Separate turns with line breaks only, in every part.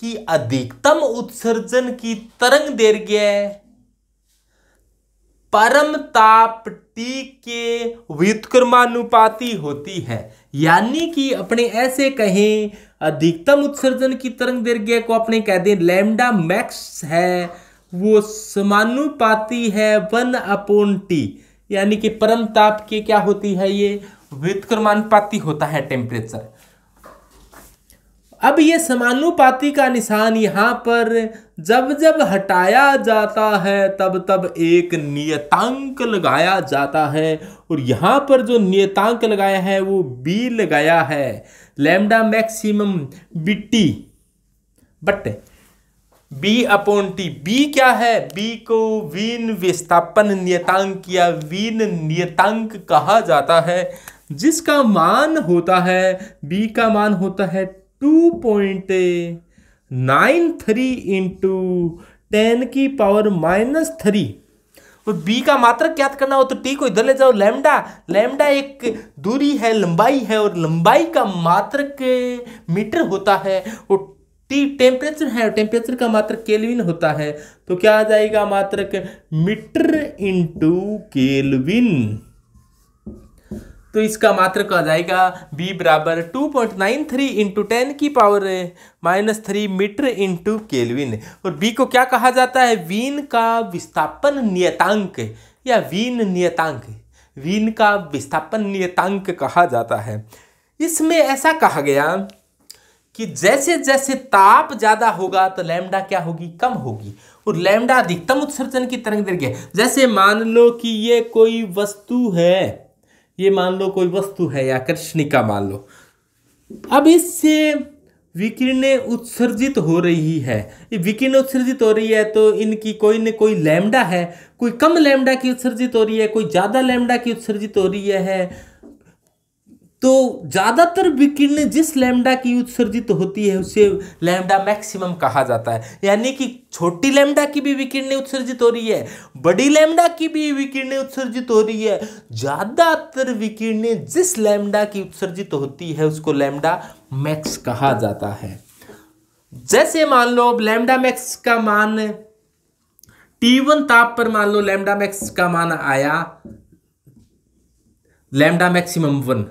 कि अधिकतम उत्सर्जन की तरंग दैर्घ्य परम ताप टी के व्युत्क्रमानुपाती होती है यानी कि अपने ऐसे कहें अधिकतम उत्सर्जन की तरंग दैर्घ्य को अपने कह दें लैम्डा मैक्स है वो समानुपाती है वन अपोन टी यानी कि परम ताप के क्या होती है ये व्युत्क्रमानुपाती होता है टेम्परेचर अब ये समानुपाती का निशान यहाँ पर जब जब हटाया जाता है तब तब एक नियतांक लगाया जाता है और यहाँ पर जो नियतांक लगाया है वो बी लगाया है lambda maximum B T but B upon T B क्या है बी को वीन विस्थापन नियतांक या वीन नियतांक कहा जाता है जिसका मान होता है बी का मान होता है two point nine three into ten की पावर माइनस थ्री तो बी का मात्र क्या करना हो तो टी को इधर ले जाओ लैम्डा लैम्डा एक दूरी है लंबाई है और लंबाई का के मीटर होता है और टी टेम्परेचर है और टेम्परेचर का मात्र केल्विन होता है तो क्या आ जाएगा मात्र मीटर इंटू केल्विन तो इसका मात्र कहा जाएगा b बराबर two point nine three into ten की power minus three metre into kelvin और b को क्या कहा जाता है वीन का विस्थापन नियतांक या वीन नियतांक वीन का विस्थापन नियतांक कहा जाता है इसमें ऐसा कहा गया कि जैसे जैसे ताप ज़्यादा होगा तो लैम्डा क्या होगी कम होगी और लैम्डा अधिकतम उत्सर्जन की तरंग दीर्घ जैसे मान लो कि ये कोई वस्तु है ये मान लो कोई वस्तु है या कृष्णिका मान लो अब इससे विकिरणें उत्सर्जित हो रही है ये विकिरण उत्सर्जित हो रही है तो इनकी कोई न कोई लैमडा है कोई कम लैमडा की उत्सर्जित हो रही है कोई ज़्यादा लैमडा की उत्सर्जित हो रही है तो ज़्यादातर विकिरण जिस लैम्डा की उत्सर्जित होती है उसे लैम्डा मैक्सिमम कहा जाता है यानी कि छोटी लैम्डा की भी विकिरण उत्सर्जित हो रही है बड़ी लैम्डा की भी विकिरण उत्सर्जित हो रही है ज़्यादातर विकिरण जिस लैम्डा की उत्सर्जित होती है उसको लैम्डा मैक्स कहा जाता है जैसे मान लो अब लैम्डा मैक्स का मान टी वन ताप पर मान लो लैम्डा मैक्स का मान आया लैम्डा मैक्सिमम वन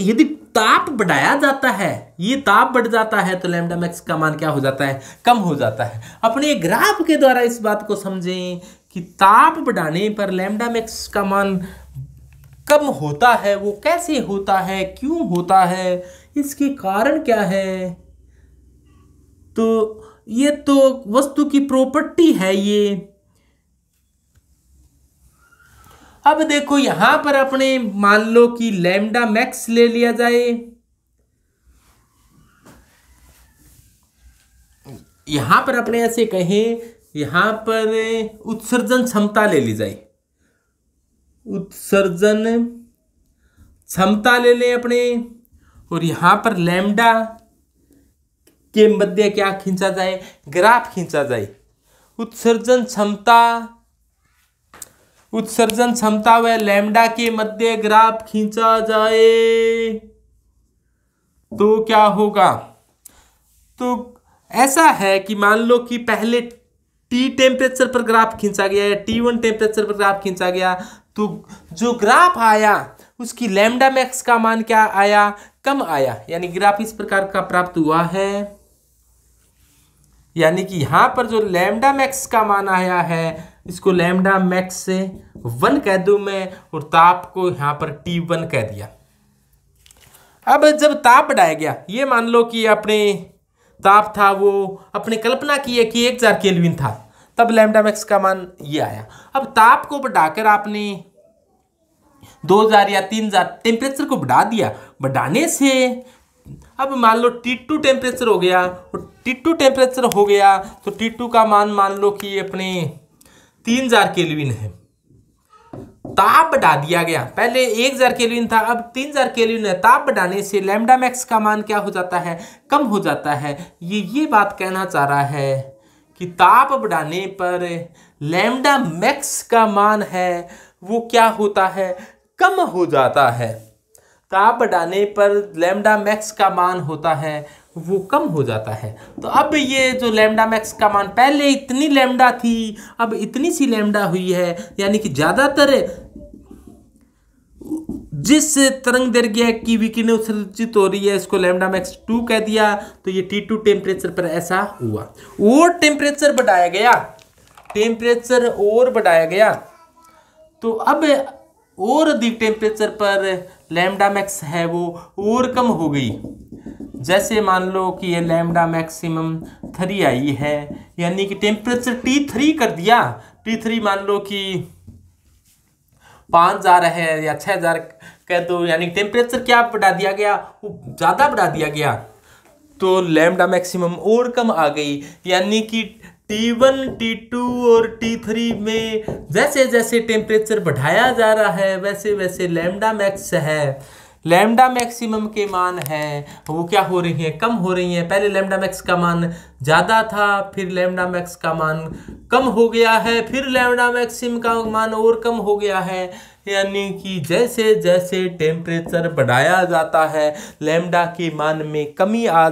यदि ताप बढ़ाया जाता है ये ताप बढ़ जाता है तो लैमडा मैक्स का मान क्या हो जाता है कम हो जाता है अपने ग्राफ के द्वारा इस बात को समझें कि ताप बढ़ाने पर लैमडा मैक्स का मान कम होता है वो कैसे होता है क्यों होता है इसके कारण क्या है तो ये तो वस्तु की प्रॉपर्टी है ये अब देखो यहां पर अपने मान लो कि लैम्डा मैक्स ले लिया जाए यहां पर अपने ऐसे कहें यहां पर उत्सर्जन क्षमता ले ली जाए उत्सर्जन क्षमता ले लें अपने और यहां पर लैम्डा के मध्य क्या खींचा जाए ग्राफ खींचा जाए उत्सर्जन क्षमता उत्सर्जन क्षमता व लैम्डा के मध्य ग्राफ खींचा जाए तो क्या होगा तो ऐसा है कि मान लो कि पहले टी टेम्परेचर पर ग्राफ खींचा गया या टी वन टेम्परेचर पर ग्राफ खींचा गया तो जो ग्राफ आया उसकी लैम्डा मैक्स का मान क्या आया कम आया यानी ग्राफ इस प्रकार का प्राप्त हुआ है यानी कि यहाँ पर जो लैमडा मैक्स का मान आया है इसको लैमडा मैक्स से वन कह दूँ मैं और ताप को यहाँ पर टी वन कह दिया अब जब ताप बढ़ाया गया ये मान लो कि अपने ताप था वो अपने कल्पना की है कि एक हजार केल्विन था तब लैमडा मैक्स का मान ये आया अब ताप को बढ़ाकर आपने 2000 या 3000 टेम्परेचर को बढ़ा दिया बढ़ाने से अब मान लो टी टू टेम्परेचर हो गया और टी टू टेम्परेचर हो गया तो टी टू का मान मान लो कि अपने तीन हजार केलविन है ताप बढ़ा दिया गया पहले एक हजार केलविन था अब तीन हजार केलविन है ताप बढ़ाने से लैम्डा मैक्स का मान क्या हो जाता है कम हो जाता है ये ये बात कहना चाह रहा है कि ताप बढ़ाने पर लैम्डा मैक्स का मान है वो क्या होता है कम हो जाता है ताप बढ़ाने पर लेमडा मैक्स का मान होता है वो कम हो जाता है तो अब ये जो लेमडा मैक्स का मान पहले इतनी लेमडा थी अब इतनी सी लेमडा हुई है यानी कि ज़्यादातर जिस तरंग दैर्घ्य की विकिरण उत्सर्जित हो रही है इसको लेमडा मैक्स टू कह दिया तो ये टी टू टेम्परेचर पर ऐसा हुआ और टेम्परेचर बढ़ाया गया टेम्परेचर और बढ़ाया गया तो अब और अधिक टेम्परेचर पर लैम्डा मैक्स है वो और कम हो गई जैसे मान लो कि ये लैम्डा मैक्सिमम थ्री आई है यानी कि टेम्परेचर टी थ्री कर दिया टी थ्री मान लो कि पाँच हज़ार है या छः हज़ार कह दो यानी टेम्परेचर क्या बढ़ा दिया गया वो ज़्यादा बढ़ा दिया गया तो लैम्डा मैक्सिमम और कम आ गई यानी कि T1, T2 और T3 में जैसे जैसे टेम्परेचर बढ़ाया जा रहा है वैसे वैसे लैम्डा मैक्स है लैम्डा मैक्सिमम के मान है वो क्या हो रही हैं कम हो रही हैं पहले लैम्डा मैक्स का मान ज़्यादा था फिर लैम्डा मैक्स का मान कम हो गया है फिर लैम्डा मैक्सिम का मान और कम हो गया है यानी कि जैसे जैसे टेम्परेचर बढ़ाया जाता है लैम्डा के मान में कमी आ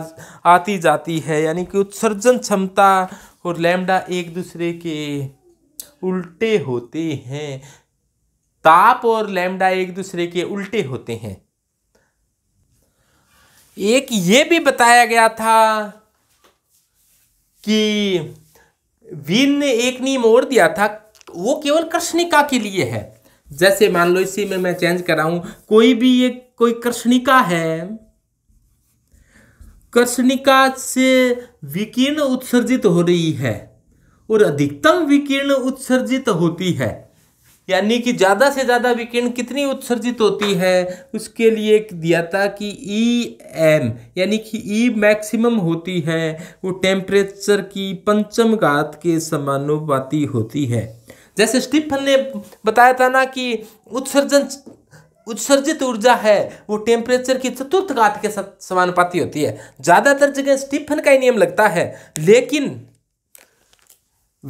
आती जाती है यानी कि उत्सर्जन क्षमता और लैम्डा एक दूसरे के उल्टे होते हैं ताप और लैम्डा एक दूसरे के उल्टे होते हैं एक ये भी बताया गया था कि वीन ने एक नियम और दिया था वो केवल कृष्णिका के लिए है जैसे मान लो इसी में मैं चेंज कराऊं कोई भी ये कोई कृष्णिका है कर्षणिका से विकिरण उत्सर्जित हो रही है और अधिकतम विकिरण उत्सर्जित होती है यानी कि ज़्यादा से ज़्यादा विकिरण कितनी उत्सर्जित होती है उसके लिए दिया था कि ई e एम यानी कि ई e मैक्सिमम होती है वो टेम्परेचर की पंचम घात के समानुपाती होती है जैसे स्टीफन ने बताया था ना कि उत्सर्जन उत्सर्जित ऊर्जा है वो टेम्परेचर की चतुर्थ घात के समानुपाती होती है ज़्यादातर जगह स्टीफन का ही नियम लगता है लेकिन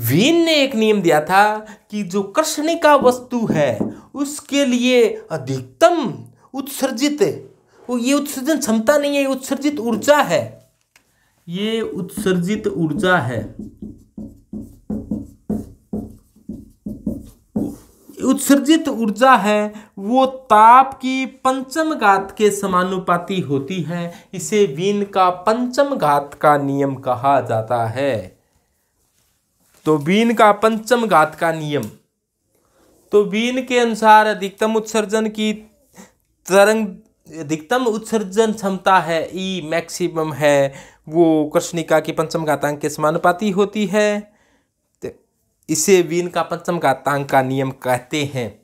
वीन ने एक नियम दिया था कि जो कृष्णिका वस्तु है उसके लिए अधिकतम उत्सर्जित वो ये उत्सर्जन क्षमता नहीं है ये उत्सर्जित ऊर्जा है ये उत्सर्जित ऊर्जा है उत्सर्जित ऊर्जा है वो ताप की पंचम घात के समानुपाती होती है इसे वीन का पंचम घात का नियम कहा जाता है तो वीन का पंचम घात का नियम तो वीन के अनुसार अधिकतम उत्सर्जन की तरंग अधिकतम उत्सर्जन क्षमता है ई मैक्सिमम है वो कृष्णिका की पंचम घातांक के समानुपाती होती है इसे वीन का पंचम घातांक का नियम कहते हैं